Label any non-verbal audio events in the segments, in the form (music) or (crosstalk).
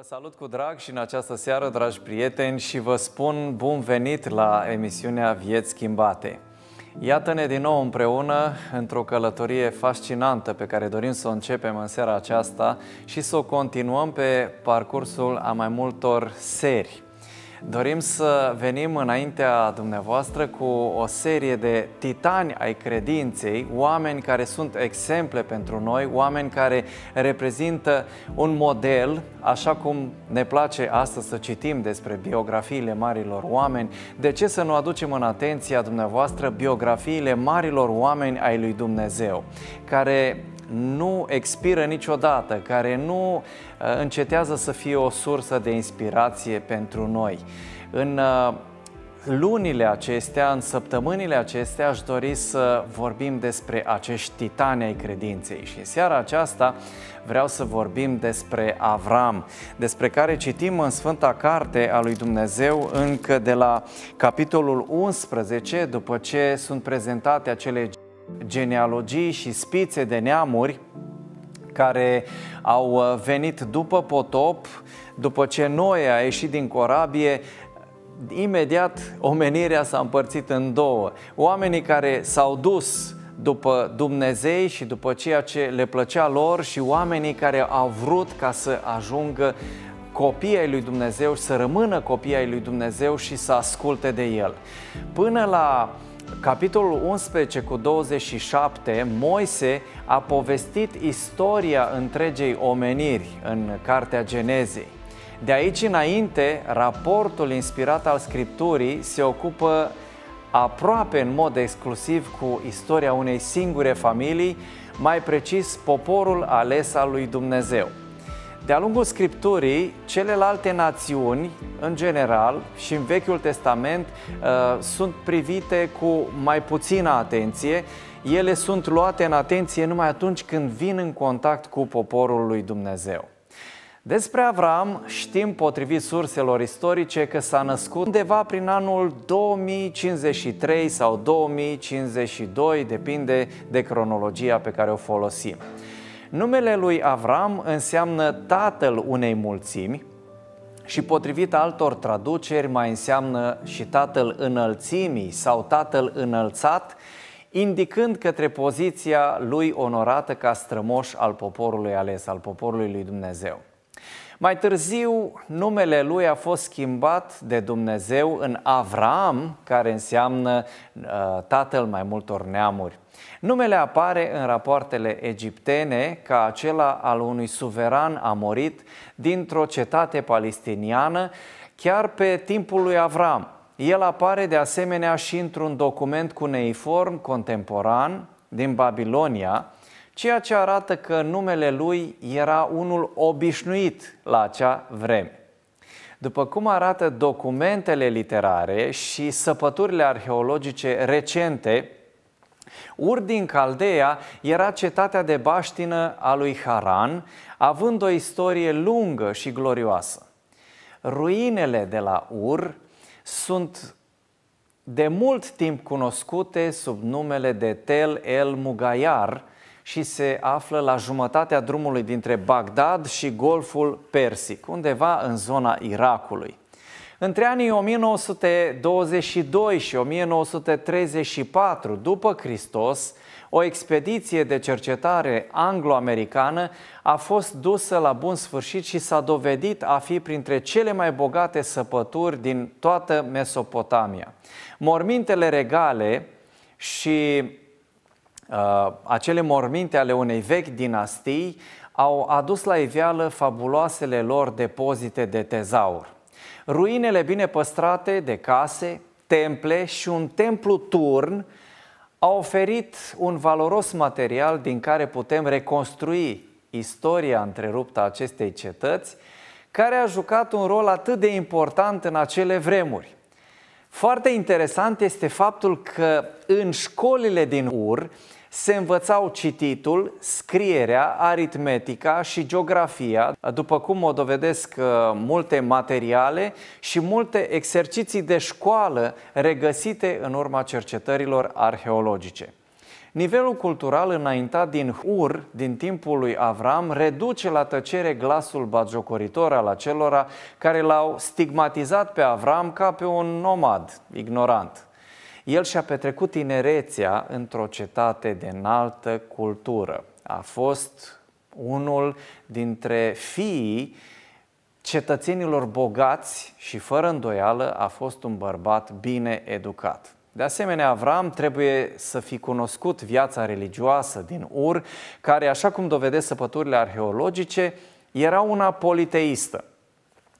Vă salut cu drag și în această seară, dragi prieteni, și vă spun bun venit la emisiunea Vieți Schimbate. Iată-ne din nou împreună într-o călătorie fascinantă pe care dorim să o începem în seara aceasta și să o continuăm pe parcursul a mai multor serii. Dorim să venim înaintea dumneavoastră cu o serie de titani ai credinței, oameni care sunt exemple pentru noi, oameni care reprezintă un model, așa cum ne place astăzi să citim despre biografiile marilor oameni. De ce să nu aducem în atenția dumneavoastră biografiile marilor oameni ai lui Dumnezeu, care nu expiră niciodată, care nu uh, încetează să fie o sursă de inspirație pentru noi. În uh, lunile acestea, în săptămânile acestea, aș dori să vorbim despre acești titani ai credinței și în seara aceasta vreau să vorbim despre Avram, despre care citim în Sfânta Carte a lui Dumnezeu încă de la capitolul 11, după ce sunt prezentate acele genealogii și spițe de neamuri care au uh, venit după potop, după ce Noe a ieșit din corabie, imediat omenirea s-a împărțit în două. Oamenii care s-au dus după Dumnezei și după ceea ce le plăcea lor și oamenii care au vrut ca să ajungă copii ai lui Dumnezeu, să rămână copii ai lui Dumnezeu și să asculte de El. Până la capitolul 11 cu 27, Moise a povestit istoria întregei omeniri în Cartea Genezei. De aici înainte, raportul inspirat al Scripturii se ocupă aproape în mod exclusiv cu istoria unei singure familii, mai precis poporul ales al lui Dumnezeu. De-a lungul Scripturii, celelalte națiuni, în general, și în Vechiul Testament, uh, sunt privite cu mai puțină atenție. Ele sunt luate în atenție numai atunci când vin în contact cu poporul lui Dumnezeu. Despre Avram știm potrivit surselor istorice că s-a născut undeva prin anul 2053 sau 2052, depinde de cronologia pe care o folosim. Numele lui Avram înseamnă tatăl unei mulțimi și potrivit altor traduceri mai înseamnă și tatăl înălțimii sau tatăl înălțat, indicând către poziția lui onorată ca strămoș al poporului ales, al poporului lui Dumnezeu. Mai târziu, numele lui a fost schimbat de Dumnezeu în Avram, care înseamnă uh, tatăl mai multor neamuri. Numele apare în rapoartele egiptene ca acela al unui suveran amorit dintr-o cetate palestiniană chiar pe timpul lui Avram. El apare de asemenea și într-un document cuneiform contemporan din Babilonia, ceea ce arată că numele lui era unul obișnuit la acea vreme. După cum arată documentele literare și săpăturile arheologice recente, Ur din Caldeea era cetatea de baștină a lui Haran, având o istorie lungă și glorioasă. Ruinele de la Ur sunt de mult timp cunoscute sub numele de Tel el Mugayar, și se află la jumătatea drumului dintre Bagdad și Golful Persic, undeva în zona Irakului. Între anii 1922 și 1934 după Hristos, o expediție de cercetare anglo-americană a fost dusă la bun sfârșit și s-a dovedit a fi printre cele mai bogate săpături din toată Mesopotamia. Mormintele regale și Uh, acele morminte ale unei vechi dinastii au adus la iveală fabuloasele lor depozite de tezaur. Ruinele bine păstrate de case, temple și un templu turn au oferit un valoros material din care putem reconstrui istoria întreruptă a acestei cetăți, care a jucat un rol atât de important în acele vremuri. Foarte interesant este faptul că în școlile din Ur se învățau cititul, scrierea, aritmetica și geografia, după cum o dovedesc uh, multe materiale și multe exerciții de școală regăsite în urma cercetărilor arheologice. Nivelul cultural înaintat din Ur, din timpul lui Avram, reduce la tăcere glasul bagiocoritor al acelora care l-au stigmatizat pe Avram ca pe un nomad ignorant. El și-a petrecut tinerețea într-o cetate de înaltă cultură. A fost unul dintre fiii cetățenilor bogați și fără îndoială a fost un bărbat bine educat. De asemenea, Avram trebuie să fi cunoscut viața religioasă din Ur, care, așa cum dovedesc săpăturile arheologice, era una politeistă.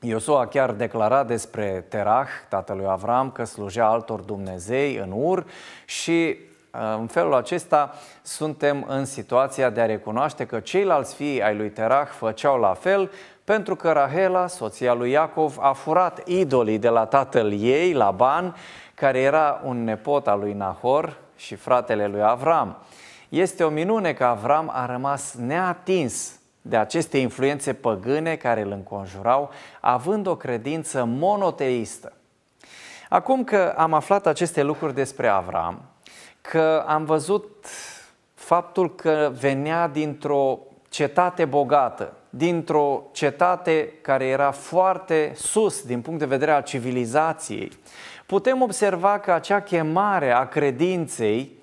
Iosua chiar declara despre Terah, tatălui Avram, că slujea altor Dumnezei în ur și uh, în felul acesta suntem în situația de a recunoaște că ceilalți fii ai lui Terah făceau la fel pentru că Rahela, soția lui Iacov, a furat idolii de la tatăl ei, Laban, care era un nepot al lui Nahor și fratele lui Avram. Este o minune că Avram a rămas neatins de aceste influențe păgâne care îl înconjurau, având o credință monoteistă. Acum că am aflat aceste lucruri despre Avram, că am văzut faptul că venea dintr-o cetate bogată, dintr-o cetate care era foarte sus din punct de vedere al civilizației, putem observa că acea chemare a credinței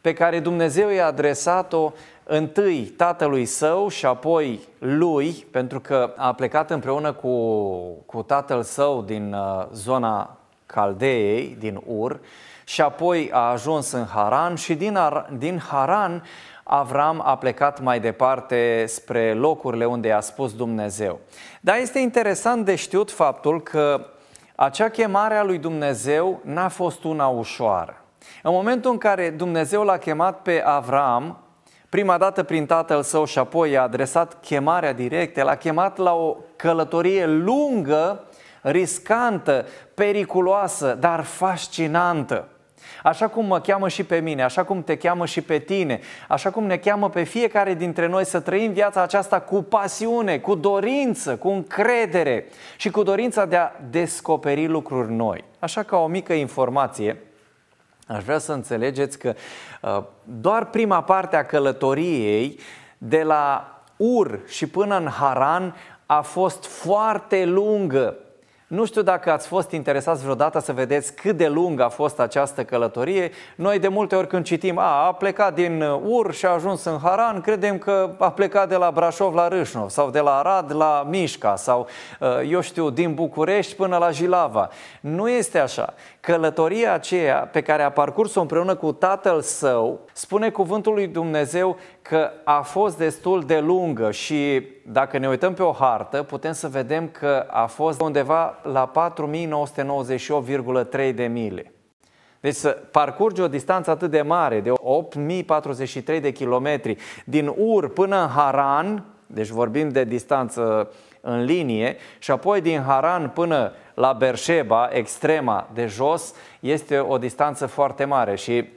pe care Dumnezeu i-a adresat-o întâi tatălui său și apoi lui, pentru că a plecat împreună cu, cu tatăl său din uh, zona Caldeei, din Ur, și apoi a ajuns în Haran și din, Ar- din Haran Avram a plecat mai departe spre locurile unde i-a spus Dumnezeu. Dar este interesant de știut faptul că acea chemare a lui Dumnezeu n-a fost una ușoară. În momentul în care Dumnezeu l-a chemat pe Avram, Prima dată prin tatăl său și apoi i-a adresat chemarea directă, l-a chemat la o călătorie lungă, riscantă, periculoasă, dar fascinantă. Așa cum mă cheamă și pe mine, așa cum te cheamă și pe tine, așa cum ne cheamă pe fiecare dintre noi să trăim viața aceasta cu pasiune, cu dorință, cu încredere și cu dorința de a descoperi lucruri noi. Așa ca o mică informație, Aș vrea să înțelegeți că uh, doar prima parte a călătoriei de la Ur și până în Haran a fost foarte lungă. Nu știu dacă ați fost interesați vreodată să vedeți cât de lungă a fost această călătorie. Noi de multe ori când citim, a, a plecat din Ur și a ajuns în Haran, credem că a plecat de la Brașov la Râșnov sau de la Arad la Mișca sau, uh, eu știu, din București până la Jilava. Nu este așa. Călătoria aceea pe care a parcurs-o împreună cu tatăl său, spune cuvântul lui Dumnezeu că a fost destul de lungă și dacă ne uităm pe o hartă, putem să vedem că a fost undeva la 4998,3 de mile. Deci să parcurgi o distanță atât de mare, de 8043 de kilometri, din Ur până în Haran, deci vorbim de distanță în linie, și apoi din Haran până la Berșeba, extrema de jos, este o distanță foarte mare și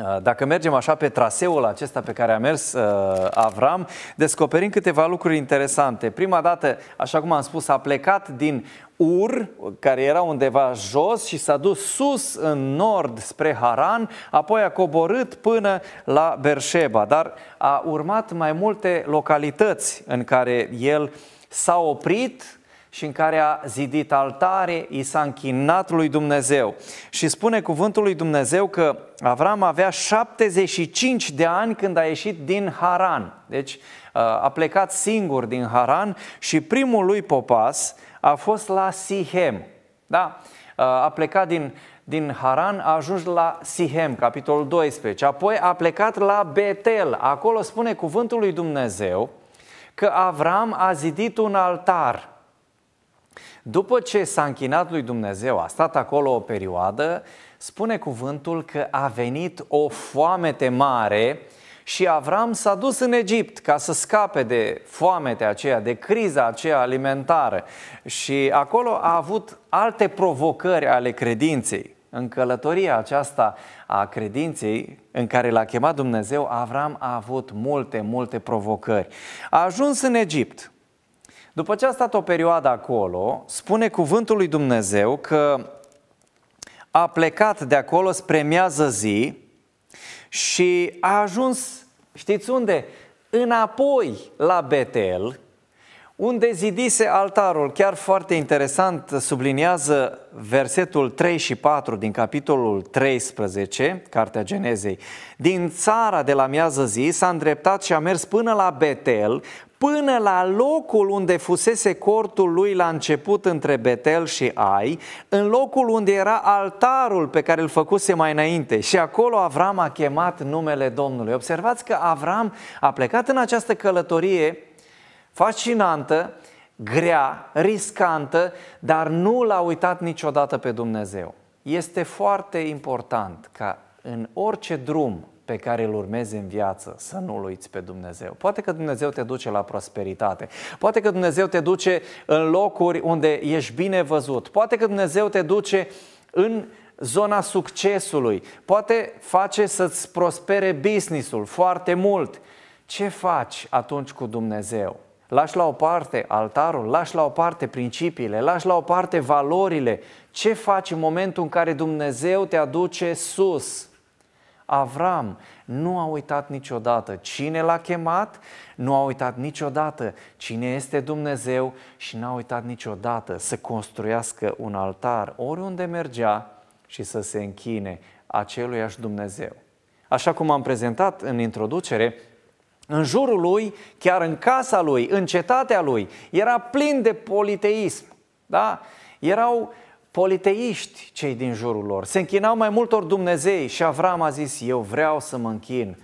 uh, dacă mergem așa pe traseul acesta pe care a mers uh, Avram, descoperim câteva lucruri interesante. Prima dată, așa cum am spus, a plecat din Ur, care era undeva jos și s-a dus sus în nord spre Haran, apoi a coborât până la Berșeba, dar a urmat mai multe localități în care el s-a oprit, și în care a zidit altare, i s-a închinat lui Dumnezeu. Și spune cuvântul lui Dumnezeu că Avram avea 75 de ani când a ieșit din Haran. Deci uh, a plecat singur din Haran și primul lui popas a fost la Sihem. Da? Uh, a plecat din, din Haran a ajuns la Sihem, capitolul 12. Apoi a plecat la Betel. Acolo spune cuvântul lui Dumnezeu că Avram a zidit un altar după ce s-a închinat lui Dumnezeu, a stat acolo o perioadă, spune cuvântul că a venit o foamete mare și Avram s-a dus în Egipt ca să scape de foametea aceea, de criza aceea alimentară. Și acolo a avut alte provocări ale credinței. În călătoria aceasta a credinței în care l-a chemat Dumnezeu, Avram a avut multe, multe provocări. A ajuns în Egipt, după ce a stat o perioadă acolo, spune cuvântul lui Dumnezeu că a plecat de acolo spre miază zi și a ajuns, știți unde? Înapoi la Betel, unde zidise altarul. Chiar foarte interesant subliniază versetul 3 și 4 din capitolul 13, Cartea Genezei. Din țara de la miază zi s-a îndreptat și a mers până la Betel până la locul unde fusese cortul lui la început între Betel și Ai, în locul unde era altarul pe care îl făcuse mai înainte. Și acolo Avram a chemat numele Domnului. Observați că Avram a plecat în această călătorie fascinantă, grea, riscantă, dar nu l-a uitat niciodată pe Dumnezeu. Este foarte important ca în orice drum pe care îl urmezi în viață, să nu-L uiți pe Dumnezeu. Poate că Dumnezeu te duce la prosperitate, poate că Dumnezeu te duce în locuri unde ești bine văzut, poate că Dumnezeu te duce în zona succesului, poate face să-ți prospere businessul foarte mult. Ce faci atunci cu Dumnezeu? Lași la o parte altarul, lași la o parte principiile, lași la o parte valorile. Ce faci în momentul în care Dumnezeu te aduce sus? Avram nu a uitat niciodată cine l-a chemat, nu a uitat niciodată cine este Dumnezeu și n-a uitat niciodată să construiască un altar oriunde mergea și să se închine aceluiași Dumnezeu. Așa cum am prezentat în introducere, în jurul lui, chiar în casa lui, în cetatea lui, era plin de politeism. Da? Erau politeiști cei din jurul lor. Se închinau mai multor Dumnezei și Avram a zis, eu vreau să mă închin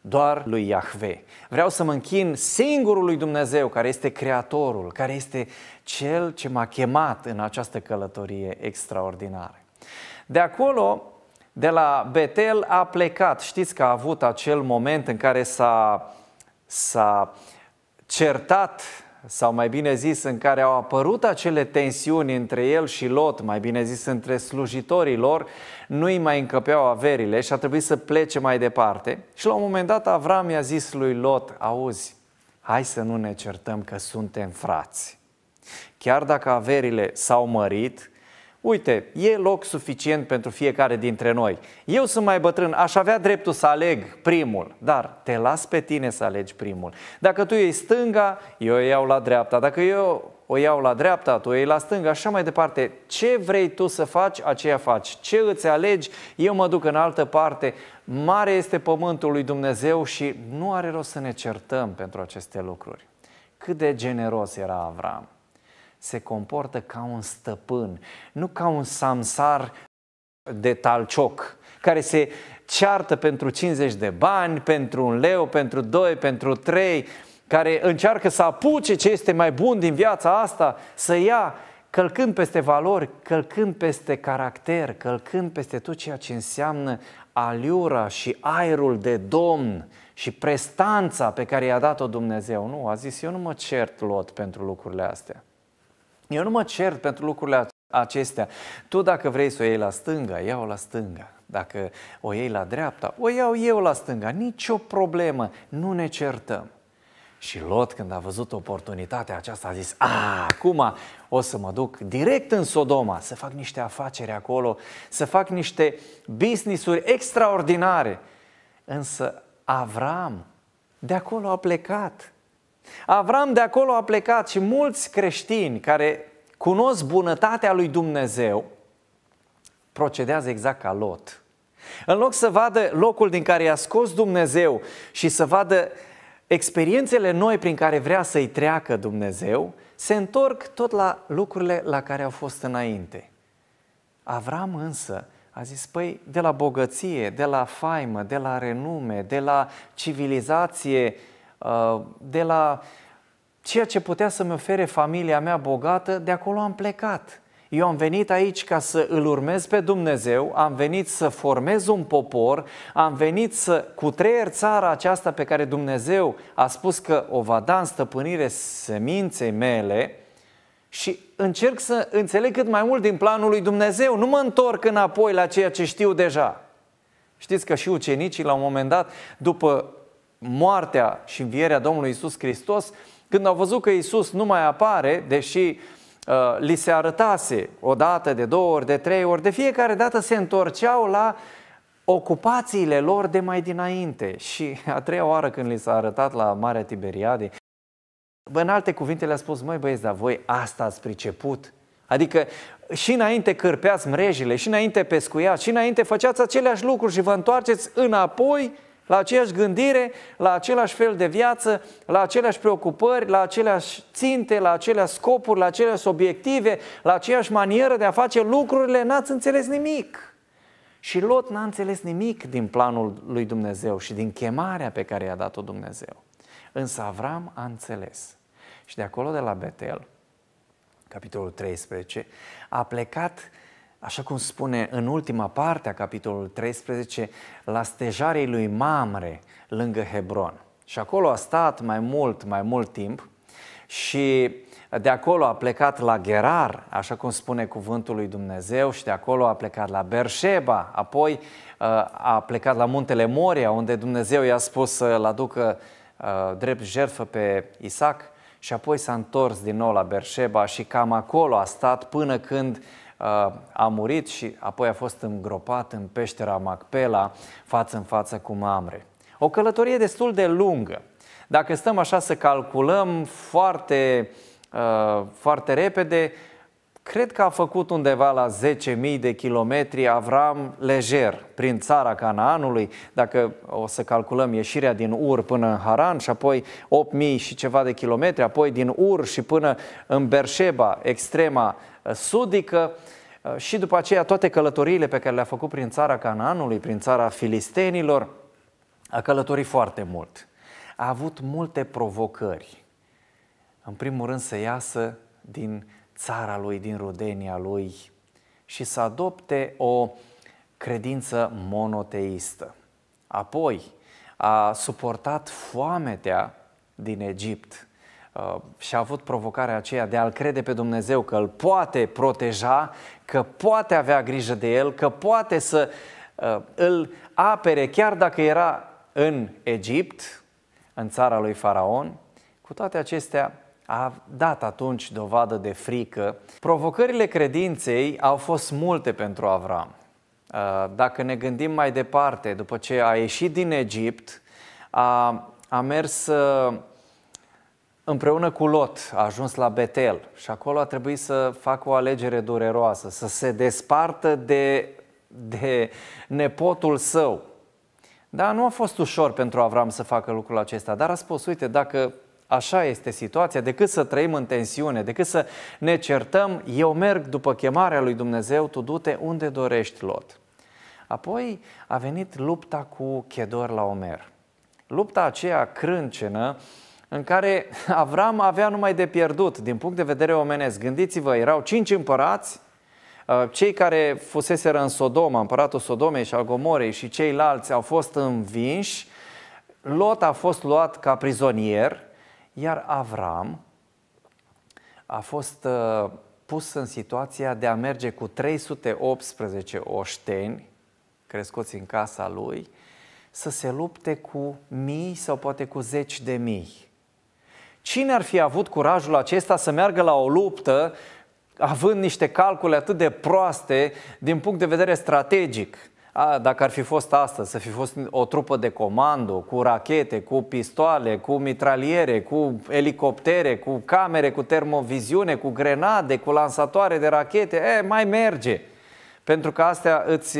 doar lui Iahve. Vreau să mă închin singurului Dumnezeu care este Creatorul, care este Cel ce m-a chemat în această călătorie extraordinară. De acolo, de la Betel a plecat. Știți că a avut acel moment în care s-a, s-a certat sau mai bine zis în care au apărut acele tensiuni între el și Lot, mai bine zis între slujitorii lor, nu îi mai încăpeau averile și a trebuit să plece mai departe. Și la un moment dat Avram i-a zis lui Lot, auzi, hai să nu ne certăm că suntem frați. Chiar dacă averile s-au mărit, uite, e loc suficient pentru fiecare dintre noi. Eu sunt mai bătrân, aș avea dreptul să aleg primul, dar te las pe tine să alegi primul. Dacă tu iei stânga, eu o iau la dreapta. Dacă eu o iau la dreapta, tu o iei la stânga, așa mai departe. Ce vrei tu să faci, aceea faci. Ce îți alegi, eu mă duc în altă parte. Mare este pământul lui Dumnezeu și nu are rost să ne certăm pentru aceste lucruri. Cât de generos era Avram se comportă ca un stăpân, nu ca un samsar de talcioc care se ceartă pentru 50 de bani, pentru un leu, pentru doi, pentru trei, care încearcă să apuce ce este mai bun din viața asta, să ia călcând peste valori, călcând peste caracter, călcând peste tot ceea ce înseamnă aliura și aerul de domn și prestanța pe care i-a dat-o Dumnezeu. Nu, a zis, eu nu mă cert lot pentru lucrurile astea. Eu nu mă cert pentru lucrurile acestea. Tu dacă vrei să o iei la stânga, iau la stânga. Dacă o iei la dreapta, o iau eu la stânga. Nici o problemă, nu ne certăm. Și Lot, când a văzut oportunitatea aceasta, a zis, a, acum o să mă duc direct în Sodoma, să fac niște afaceri acolo, să fac niște business-uri extraordinare. Însă Avram de acolo a plecat Avram de acolo a plecat și mulți creștini care cunosc bunătatea lui Dumnezeu procedează exact ca Lot. În loc să vadă locul din care i-a scos Dumnezeu și să vadă experiențele noi prin care vrea să-i treacă Dumnezeu, se întorc tot la lucrurile la care au fost înainte. Avram însă a zis, păi, de la bogăție, de la faimă, de la renume, de la civilizație, Uh, de la ceea ce putea să-mi ofere familia mea bogată, de acolo am plecat. Eu am venit aici ca să îl urmez pe Dumnezeu, am venit să formez un popor, am venit să cutreier țara aceasta pe care Dumnezeu a spus că o va da în stăpânire seminței mele și încerc să înțeleg cât mai mult din planul lui Dumnezeu, nu mă întorc înapoi la ceea ce știu deja. Știți că și ucenicii la un moment dat, după moartea și învierea Domnului Isus Hristos, când au văzut că Isus nu mai apare, deși uh, li se arătase o dată, de două ori, de trei ori, de fiecare dată se întorceau la ocupațiile lor de mai dinainte. Și a treia oară când li s-a arătat la Marea Tiberiade, în alte cuvinte le-a spus, măi băieți, dar voi asta ați priceput? Adică și înainte cârpeați mrejile, și înainte pescuiați, și înainte făceați aceleași lucruri și vă întoarceți înapoi la aceeași gândire, la același fel de viață, la aceleași preocupări, la aceleași ținte, la aceleași scopuri, la aceleași obiective, la aceeași manieră de a face lucrurile, n-ați înțeles nimic. Și Lot n-a înțeles nimic din planul lui Dumnezeu și din chemarea pe care i-a dat-o Dumnezeu. Însă Avram a înțeles. Și de acolo, de la Betel, capitolul 13, a plecat Așa cum spune în ultima parte a capitolului 13, la stejarii lui Mamre, lângă Hebron. Și acolo a stat mai mult, mai mult timp și de acolo a plecat la Gerar, așa cum spune cuvântul lui Dumnezeu, și de acolo a plecat la Berșeba, apoi uh, a plecat la muntele Moria, unde Dumnezeu i-a spus să-l aducă uh, drept jertfă pe Isaac și apoi s-a întors din nou la Berșeba și cam acolo a stat până când a murit și apoi a fost îngropat în peștera Macpela față în față cu Mamre. O călătorie destul de lungă. Dacă stăm așa să calculăm foarte, uh, foarte repede, Cred că a făcut undeva la 10.000 de kilometri Avram lejer prin țara Canaanului, dacă o să calculăm ieșirea din Ur până în Haran și apoi 8.000 și ceva de kilometri, apoi din Ur și până în Berșeba, extrema uh, sudică, uh, și după aceea toate călătoriile pe care le-a făcut prin țara Canaanului, prin țara filistenilor, a călătorit foarte mult. A avut multe provocări. În primul rând să iasă din țara lui, din rudenia lui și să adopte o credință monoteistă. Apoi a suportat foametea din Egipt uh, și a avut provocarea aceea de a-L crede pe Dumnezeu că îl poate proteja, că poate avea grijă de el, că poate să uh, îl apere chiar dacă era în Egipt, în țara lui Faraon. Cu toate acestea, a dat atunci dovadă de frică. Provocările credinței au fost multe pentru Avram. Uh, dacă ne gândim mai departe, după ce a ieșit din Egipt, a, a mers uh, împreună cu Lot, a ajuns la Betel și acolo a trebuit să facă o alegere dureroasă, să se despartă de, de nepotul său. Da, nu a fost ușor pentru Avram să facă lucrul acesta, dar a spus, uite, dacă Așa este situația, decât să trăim în tensiune, decât să ne certăm, eu merg după chemarea lui Dumnezeu, tu du-te unde dorești, Lot. Apoi a venit lupta cu Chedor la Omer. Lupta aceea crâncenă în care (laughs) Avram avea numai de pierdut din punct de vedere omenesc. Gândiți-vă, erau cinci împărați, uh, cei care fuseseră în Sodoma, împăratul Sodomei și al Gomorei și ceilalți au fost învinși, Lot a fost luat ca prizonier, iar Avram a fost uh, pus în situația de a merge cu 318 oșteni crescuți în casa lui să se lupte cu mii sau poate cu zeci de mii. Cine ar fi avut curajul acesta să meargă la o luptă având niște calcule atât de proaste din punct de vedere strategic? A, dacă ar fi fost asta, să fi fost o trupă de comando, cu rachete, cu pistoale, cu mitraliere, cu elicoptere, cu camere, cu termoviziune, cu grenade, cu lansatoare de rachete, e, mai merge. Pentru că astea îți,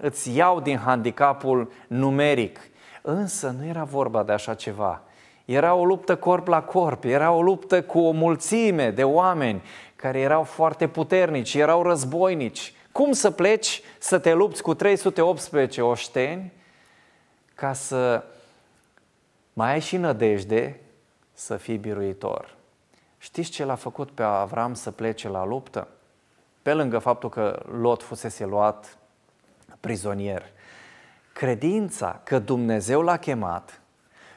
îți iau din handicapul numeric. Însă nu era vorba de așa ceva. Era o luptă corp la corp, era o luptă cu o mulțime de oameni care erau foarte puternici, erau războinici cum să pleci să te lupți cu 318 oșteni ca să mai ai și nădejde să fii biruitor? Știți ce l-a făcut pe Avram să plece la luptă? Pe lângă faptul că Lot fusese luat prizonier. Credința că Dumnezeu l-a chemat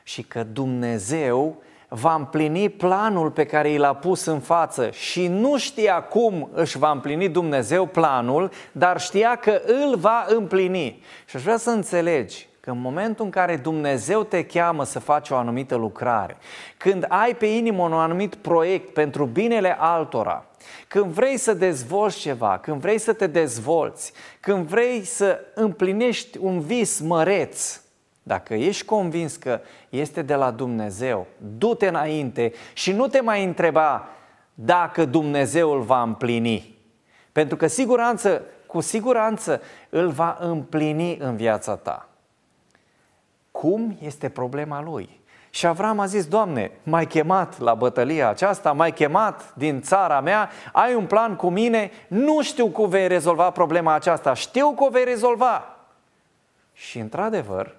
și că Dumnezeu va împlini planul pe care i l-a pus în față și nu știa cum își va împlini Dumnezeu planul, dar știa că îl va împlini. Și aș vrea să înțelegi că în momentul în care Dumnezeu te cheamă să faci o anumită lucrare, când ai pe inimă un anumit proiect pentru binele altora, când vrei să dezvolți ceva, când vrei să te dezvolți, când vrei să împlinești un vis măreț, dacă ești convins că este de la Dumnezeu, du-te înainte și nu te mai întreba dacă Dumnezeu îl va împlini. Pentru că siguranță, cu siguranță îl va împlini în viața ta. Cum este problema lui? Și Avram a zis, Doamne, m-ai chemat la bătălia aceasta, m-ai chemat din țara mea, ai un plan cu mine, nu știu cum vei rezolva problema aceasta, știu cum vei rezolva. Și într-adevăr,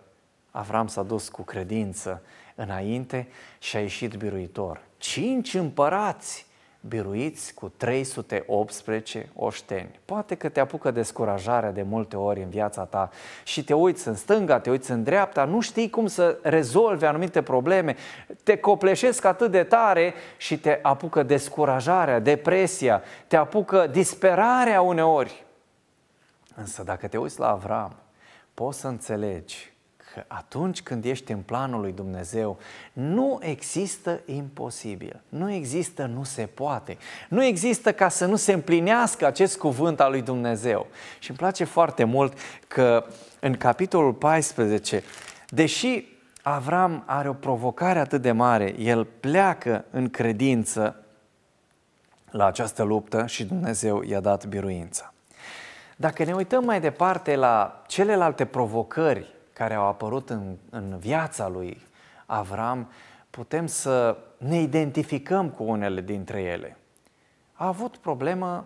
Avram s-a dus cu credință înainte și a ieșit biruitor. Cinci împărați biruiți cu 318 oșteni. Poate că te apucă descurajarea de multe ori în viața ta și te uiți în stânga, te uiți în dreapta, nu știi cum să rezolvi anumite probleme, te copleșesc atât de tare și te apucă descurajarea, depresia, te apucă disperarea uneori. Însă dacă te uiți la Avram, poți să înțelegi că atunci când ești în planul lui Dumnezeu, nu există imposibil, nu există nu se poate, nu există ca să nu se împlinească acest cuvânt al lui Dumnezeu. Și îmi place foarte mult că în capitolul 14, deși Avram are o provocare atât de mare, el pleacă în credință la această luptă și Dumnezeu i-a dat biruința. Dacă ne uităm mai departe la celelalte provocări care au apărut în, în viața lui Avram, putem să ne identificăm cu unele dintre ele. A avut problemă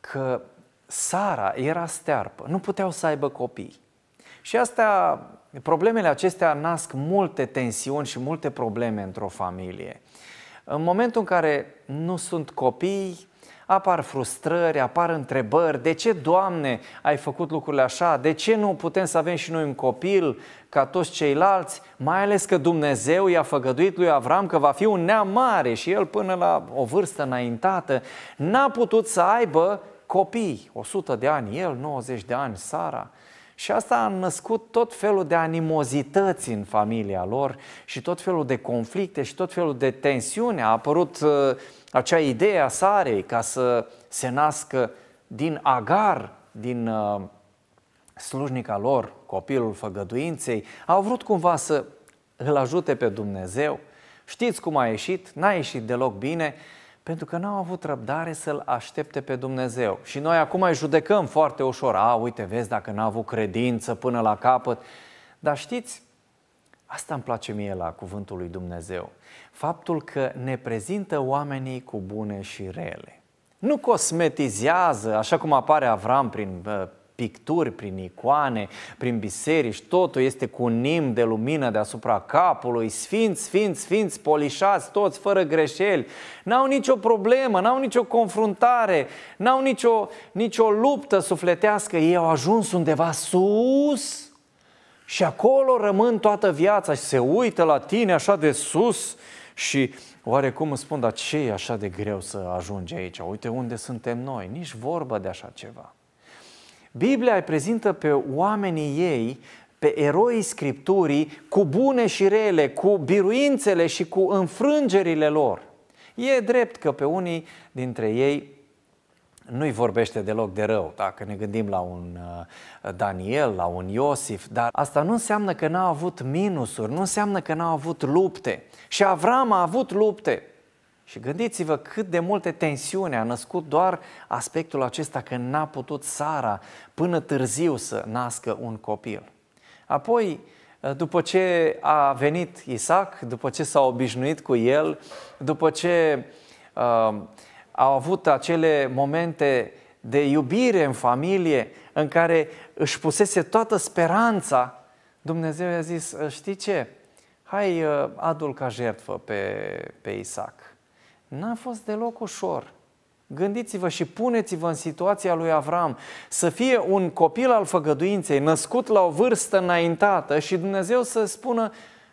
că Sara era stearpă, nu puteau să aibă copii. Și astea, problemele acestea nasc multe tensiuni și multe probleme într-o familie. În momentul în care nu sunt copii, apar frustrări, apar întrebări, de ce, Doamne, ai făcut lucrurile așa, de ce nu putem să avem și noi un copil ca toți ceilalți, mai ales că Dumnezeu i-a făgăduit lui Avram că va fi un neam mare și el până la o vârstă înaintată n-a putut să aibă copii, 100 de ani el, 90 de ani Sara. Și asta a născut tot felul de animozități în familia lor și tot felul de conflicte și tot felul de tensiune. A apărut uh, acea idee a Sarei ca să se nască din Agar, din uh, slujnica lor, copilul făgăduinței, au vrut cumva să îl ajute pe Dumnezeu. Știți cum a ieșit? N-a ieșit deloc bine, pentru că n-au avut răbdare să-L aștepte pe Dumnezeu. Și noi acum îi judecăm foarte ușor. A, uite, vezi, dacă n-a avut credință până la capăt. Dar știți, Asta îmi place mie la cuvântul lui Dumnezeu. Faptul că ne prezintă oamenii cu bune și rele. Nu cosmetizează, așa cum apare Avram prin picturi, prin icoane, prin biserici, totul este cu nim de lumină deasupra capului, sfinți, sfinți, sfinți, polișați toți, fără greșeli, n-au nicio problemă, n-au nicio confruntare, n-au nicio, nicio luptă sufletească, ei au ajuns undeva sus, și acolo rămân toată viața și se uită la tine așa de sus și oarecum îmi spun, dar ce e așa de greu să ajungi aici? Uite unde suntem noi, nici vorba de așa ceva. Biblia îi prezintă pe oamenii ei, pe eroii Scripturii, cu bune și rele, cu biruințele și cu înfrângerile lor. E drept că pe unii dintre ei nu-i vorbește deloc de rău, dacă ne gândim la un uh, Daniel, la un Iosif, dar asta nu înseamnă că n-a avut minusuri, nu înseamnă că n-a avut lupte. Și Avram a avut lupte. Și gândiți-vă cât de multe tensiuni a născut doar aspectul acesta că n-a putut Sara până târziu să nască un copil. Apoi, uh, după ce a venit Isaac, după ce s-a obișnuit cu el, după ce uh, au avut acele momente de iubire în familie, în care își pusese toată speranța, Dumnezeu i-a zis, ă, știi ce, hai ă, adul ca jertfă pe, pe Isaac. N-a fost deloc ușor. Gândiți-vă și puneți-vă în situația lui Avram să fie un copil al făgăduinței, născut la o vârstă înaintată și Dumnezeu să spună,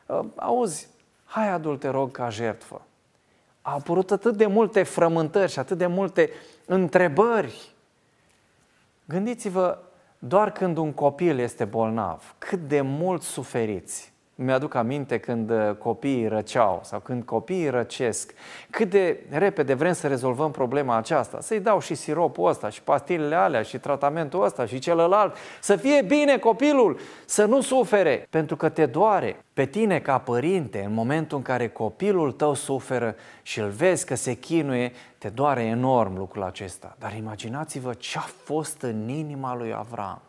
ă, auzi, hai adul te rog ca jertfă au apărut atât de multe frământări și atât de multe întrebări. Gândiți-vă doar când un copil este bolnav, cât de mult suferiți. Mi-aduc aminte când uh, copiii răceau sau când copiii răcesc. Cât de repede vrem să rezolvăm problema aceasta. Să-i dau și siropul ăsta, și pastilele alea, și tratamentul ăsta, și celălalt. Să fie bine copilul, să nu sufere, pentru că te doare. Pe tine ca părinte, în momentul în care copilul tău suferă și îl vezi că se chinuie, te doare enorm lucrul acesta. Dar imaginați-vă ce a fost în inima lui Avram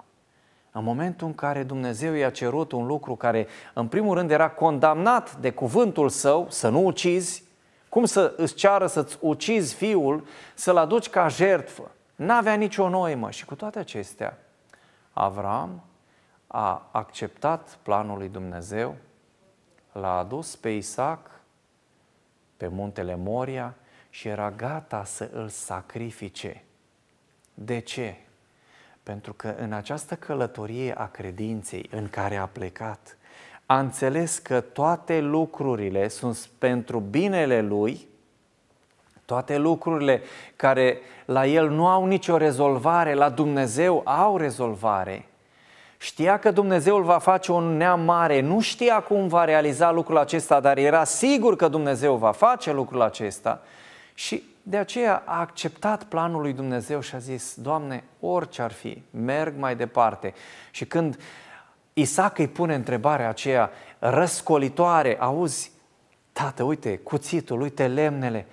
în momentul în care Dumnezeu i-a cerut un lucru care, în primul rând, era condamnat de cuvântul său, să nu ucizi, cum să îți ceară să-ți ucizi fiul, să-l aduci ca jertfă? N-avea nicio noimă și cu toate acestea, Avram a acceptat planul lui Dumnezeu, l-a adus pe Isaac pe muntele Moria și era gata să îl sacrifice. De ce? Pentru că în această călătorie a credinței în care a plecat, a înțeles că toate lucrurile sunt pentru binele lui, toate lucrurile care la el nu au nicio rezolvare, la Dumnezeu au rezolvare. Știa că Dumnezeu va face un neam mare, nu știa cum va realiza lucrul acesta, dar era sigur că Dumnezeu va face lucrul acesta și de aceea a acceptat planul lui Dumnezeu și a zis, Doamne, orice ar fi, merg mai departe. Și când Isaac îi pune întrebarea aceea răscolitoare, auzi, tată, uite cuțitul, uite lemnele,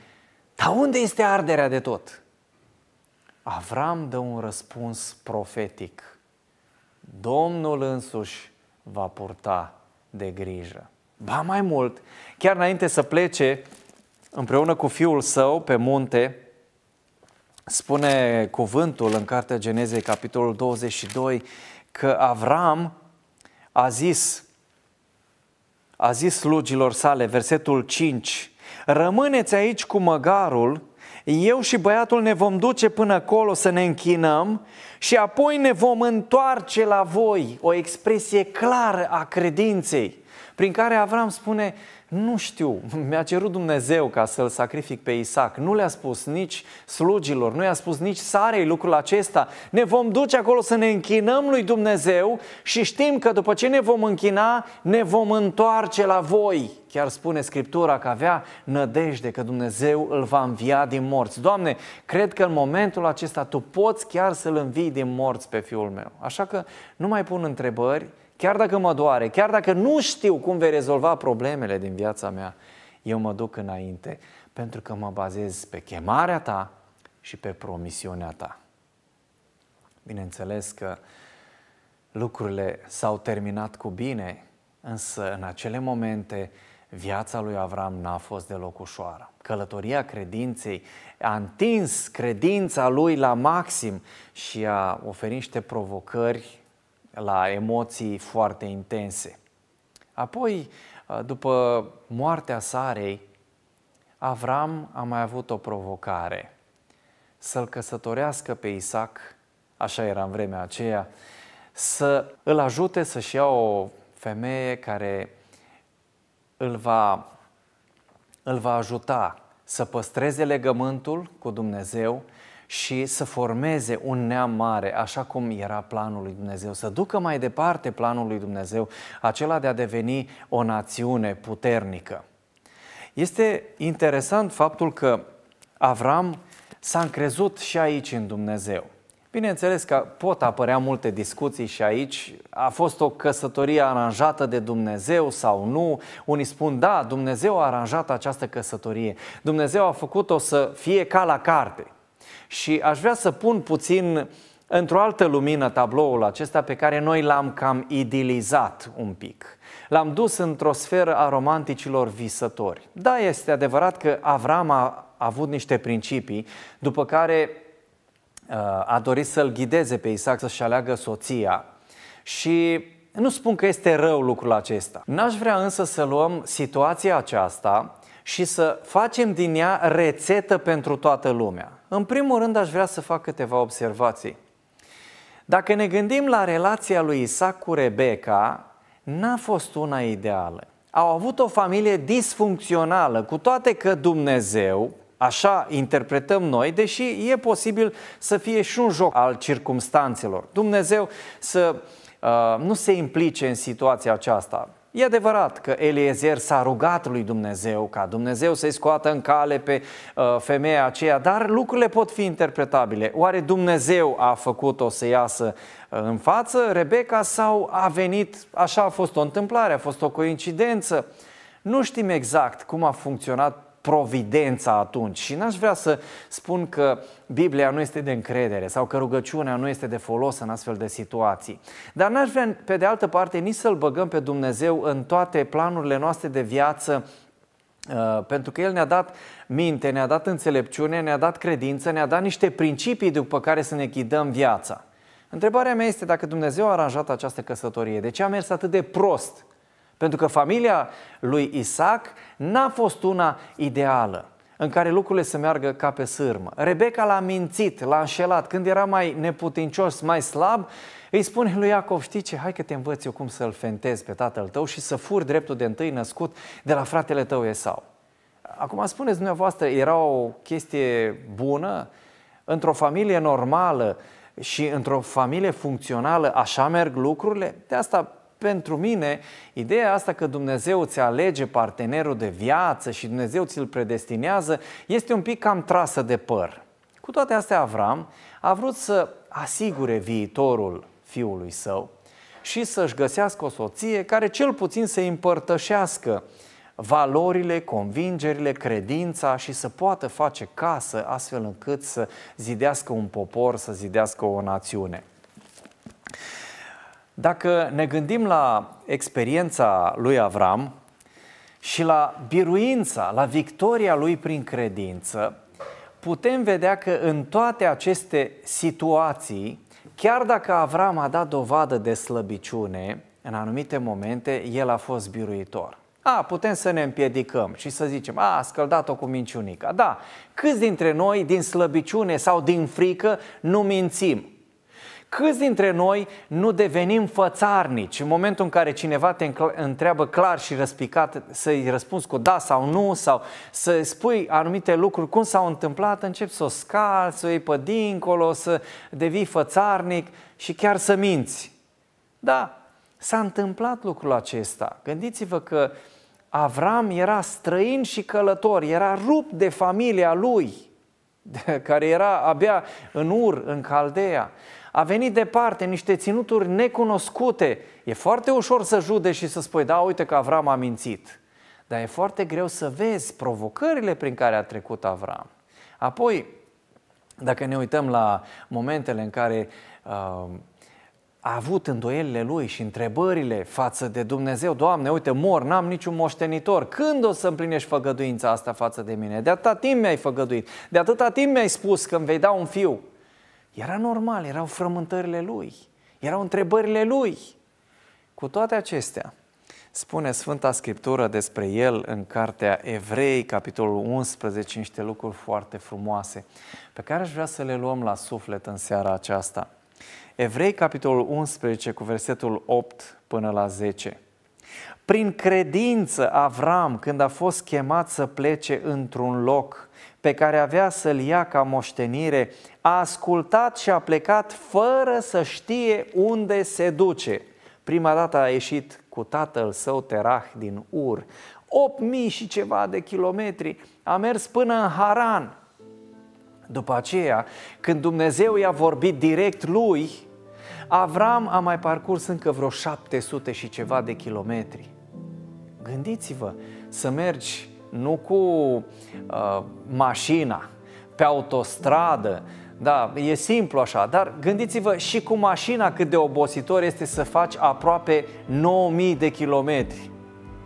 dar unde este arderea de tot? Avram dă un răspuns profetic. Domnul însuși va purta de grijă. Ba mai mult, chiar înainte să plece, împreună cu fiul său pe munte, spune cuvântul în Cartea Genezei, capitolul 22, că Avram a zis, a zis slugilor sale, versetul 5, rămâneți aici cu măgarul, eu și băiatul ne vom duce până acolo să ne închinăm și apoi ne vom întoarce la voi. O expresie clară a credinței, prin care Avram spune, nu știu, mi-a cerut Dumnezeu ca să-l sacrific pe Isaac. Nu le-a spus nici slugilor, nu i-a spus nici Sarei lucrul acesta. Ne vom duce acolo să ne închinăm lui Dumnezeu și știm că după ce ne vom închina, ne vom întoarce la voi. Chiar spune Scriptura că avea nădejde că Dumnezeu îl va învia din morți. Doamne, cred că în momentul acesta Tu poți chiar să-L învii din morți pe Fiul meu. Așa că nu mai pun întrebări, chiar dacă mă doare, chiar dacă nu știu cum vei rezolva problemele din viața mea, eu mă duc înainte pentru că mă bazez pe chemarea ta și pe promisiunea ta. Bineînțeles că lucrurile s-au terminat cu bine, însă în acele momente viața lui Avram n-a fost deloc ușoară. Călătoria credinței a întins credința lui la maxim și a oferit niște provocări la emoții foarte intense. Apoi, uh, după moartea Sarei, Avram a mai avut o provocare. Să-l căsătorească pe Isaac, așa era în vremea aceea, să îl ajute să-și ia o femeie care îl va, îl va ajuta să păstreze legământul cu Dumnezeu și să formeze un neam mare, așa cum era planul lui Dumnezeu, să ducă mai departe planul lui Dumnezeu, acela de a deveni o națiune puternică. Este interesant faptul că Avram s-a încrezut și aici în Dumnezeu. Bineînțeles că pot apărea multe discuții și aici. A fost o căsătorie aranjată de Dumnezeu sau nu? Unii spun, da, Dumnezeu a aranjat această căsătorie. Dumnezeu a făcut-o să fie ca la carte. Și aș vrea să pun puțin într-o altă lumină tabloul acesta pe care noi l-am cam idilizat un pic. L-am dus într-o sferă a romanticilor visători. Da, este adevărat că Avram a avut niște principii după care uh, a dorit să-l ghideze pe Isaac să-și aleagă soția. Și nu spun că este rău lucrul acesta. N-aș vrea însă să luăm situația aceasta și să facem din ea rețetă pentru toată lumea. În primul rând aș vrea să fac câteva observații. Dacă ne gândim la relația lui Isaac cu Rebecca, n-a fost una ideală. Au avut o familie disfuncțională, cu toate că Dumnezeu, Așa interpretăm noi, deși e posibil să fie și un joc al circumstanțelor. Dumnezeu să uh, nu se implice în situația aceasta. E adevărat că Eliezer s-a rugat lui Dumnezeu ca Dumnezeu să-i scoată în cale pe uh, femeia aceea, dar lucrurile pot fi interpretabile. Oare Dumnezeu a făcut-o să iasă uh, în față, Rebecca, sau a venit, așa a fost o întâmplare, a fost o coincidență? Nu știm exact cum a funcționat providența atunci. Și n-aș vrea să spun că Biblia nu este de încredere sau că rugăciunea nu este de folos în astfel de situații. Dar n-aș vrea, pe de altă parte, nici să-L băgăm pe Dumnezeu în toate planurile noastre de viață uh, pentru că El ne-a dat minte, ne-a dat înțelepciune, ne-a dat credință, ne-a dat niște principii după care să ne ghidăm viața. Întrebarea mea este dacă Dumnezeu a aranjat această căsătorie, de ce a mers atât de prost pentru că familia lui Isaac n-a fost una ideală în care lucrurile să meargă ca pe sârmă. Rebecca l-a mințit, l-a înșelat. Când era mai neputincios, mai slab, îi spune lui Iacov, știi ce, hai că te învăț eu cum să-l fentezi pe tatăl tău și să fur dreptul de întâi născut de la fratele tău Esau. Acum spuneți dumneavoastră, era o chestie bună? Într-o familie normală și într-o familie funcțională așa merg lucrurile? De asta pentru mine, ideea asta că Dumnezeu ți alege partenerul de viață și Dumnezeu ți-l predestinează este un pic cam trasă de păr. Cu toate astea, Avram a vrut să asigure viitorul fiului său și să-și găsească o soție care cel puțin să împărtășească valorile, convingerile, credința și să poată face casă astfel încât să zidească un popor, să zidească o națiune. Dacă ne gândim la experiența lui Avram și la biruința, la victoria lui prin credință, putem vedea că în toate aceste situații, chiar dacă Avram a dat dovadă de slăbiciune, în anumite momente el a fost biruitor. A, putem să ne împiedicăm și să zicem, a, a scăldat-o cu minciunica. Da, câți dintre noi, din slăbiciune sau din frică, nu mințim? Câți dintre noi nu devenim fățarnici în momentul în care cineva te întreabă clar și răspicat să-i răspunzi cu da sau nu sau să spui anumite lucruri, cum s-au întâmplat, începi să o scali, să o iei pe dincolo, să devii fățarnic și chiar să minți. Da, s-a întâmplat lucrul acesta. Gândiți-vă că Avram era străin și călător, era rupt de familia lui, (laughs) care era abia în Ur, în Caldea a venit departe, niște ținuturi necunoscute. E foarte ușor să judeci și să spui, da, uite că Avram a mințit. Dar e foarte greu să vezi provocările prin care a trecut Avram. Apoi, dacă ne uităm la momentele în care uh, a avut îndoielile lui și întrebările față de Dumnezeu, Doamne, uite, mor, n-am niciun moștenitor, când o să împlinești făgăduința asta față de mine? De atâta timp mi-ai făgăduit, de atâta timp mi-ai spus că îmi vei da un fiu, era normal, erau frământările lui, erau întrebările lui. Cu toate acestea, spune Sfânta Scriptură despre el în cartea Evrei, capitolul 11, niște lucruri foarte frumoase, pe care aș vrea să le luăm la suflet în seara aceasta. Evrei, capitolul 11, cu versetul 8 până la 10. Prin credință, Avram, când a fost chemat să plece într-un loc pe care avea să-l ia ca moștenire, a ascultat și a plecat fără să știe unde se duce. Prima dată a ieșit cu tatăl său Terah din Ur, 8.000 și ceva de kilometri, a mers până în Haran. După aceea, când Dumnezeu i-a vorbit direct lui, Avram a mai parcurs încă vreo 700 și ceva de kilometri. Gândiți-vă să mergi nu cu uh, mașina, pe autostradă. Da, e simplu așa, dar gândiți-vă și cu mașina cât de obositor este să faci aproape 9000 de kilometri.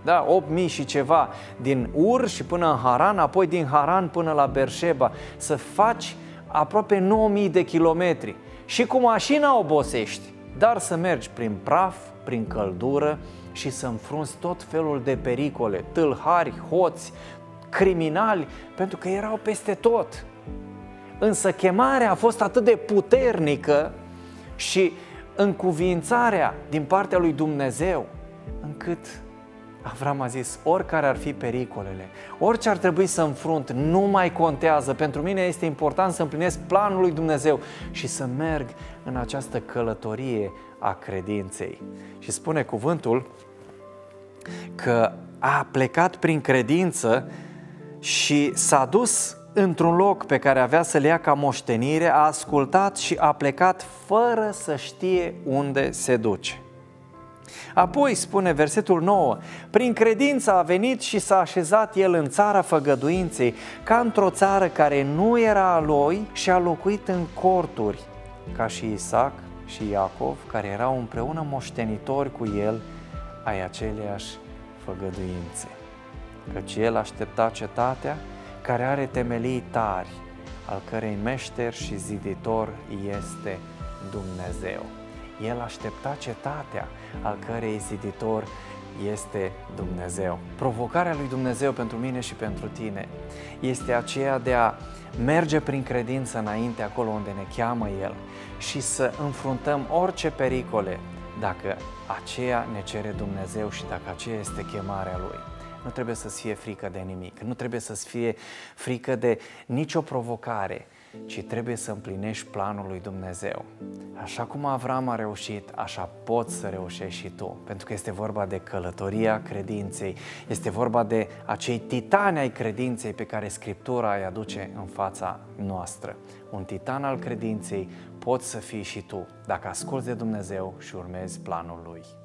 Da, 8000 și ceva din Ur și până în Haran, apoi din Haran până la Berșeba, să faci aproape 9000 de kilometri. Și cu mașina obosești, dar să mergi prin praf, prin căldură, și să înfrunzi tot felul de pericole, tâlhari, hoți, criminali, pentru că erau peste tot. Însă chemarea a fost atât de puternică și încuvințarea din partea lui Dumnezeu, încât Avram a zis, oricare ar fi pericolele, orice ar trebui să înfrunt, nu mai contează. Pentru mine este important să împlinesc planul lui Dumnezeu și să merg în această călătorie a credinței. Și spune cuvântul că a plecat prin credință și s-a dus într-un loc pe care avea să-l ia ca moștenire, a ascultat și a plecat fără să știe unde se duce. Apoi spune versetul 9, prin credință a venit și s-a așezat el în țara făgăduinței, ca într-o țară care nu era a lui și a locuit în corturi, ca și Isaac și Iacov, care erau împreună moștenitori cu el ai aceleași făgăduințe. Căci El aștepta cetatea care are temelii tari, al cărei meșter și ziditor este Dumnezeu. El aștepta cetatea al cărei ziditor este Dumnezeu. Provocarea lui Dumnezeu pentru mine și pentru tine este aceea de a merge prin credință înainte acolo unde ne cheamă El și să înfruntăm orice pericole dacă aceea ne cere Dumnezeu și dacă aceea este chemarea Lui. Nu trebuie să-ți fie frică de nimic, nu trebuie să-ți fie frică de nicio provocare, ci trebuie să împlinești planul lui Dumnezeu. Așa cum Avram a reușit, așa poți să reușești și tu, pentru că este vorba de călătoria credinței, este vorba de acei titani ai credinței pe care Scriptura îi aduce în fața noastră. Un titan al credinței poți să fii și tu dacă asculți de Dumnezeu și urmezi planul Lui.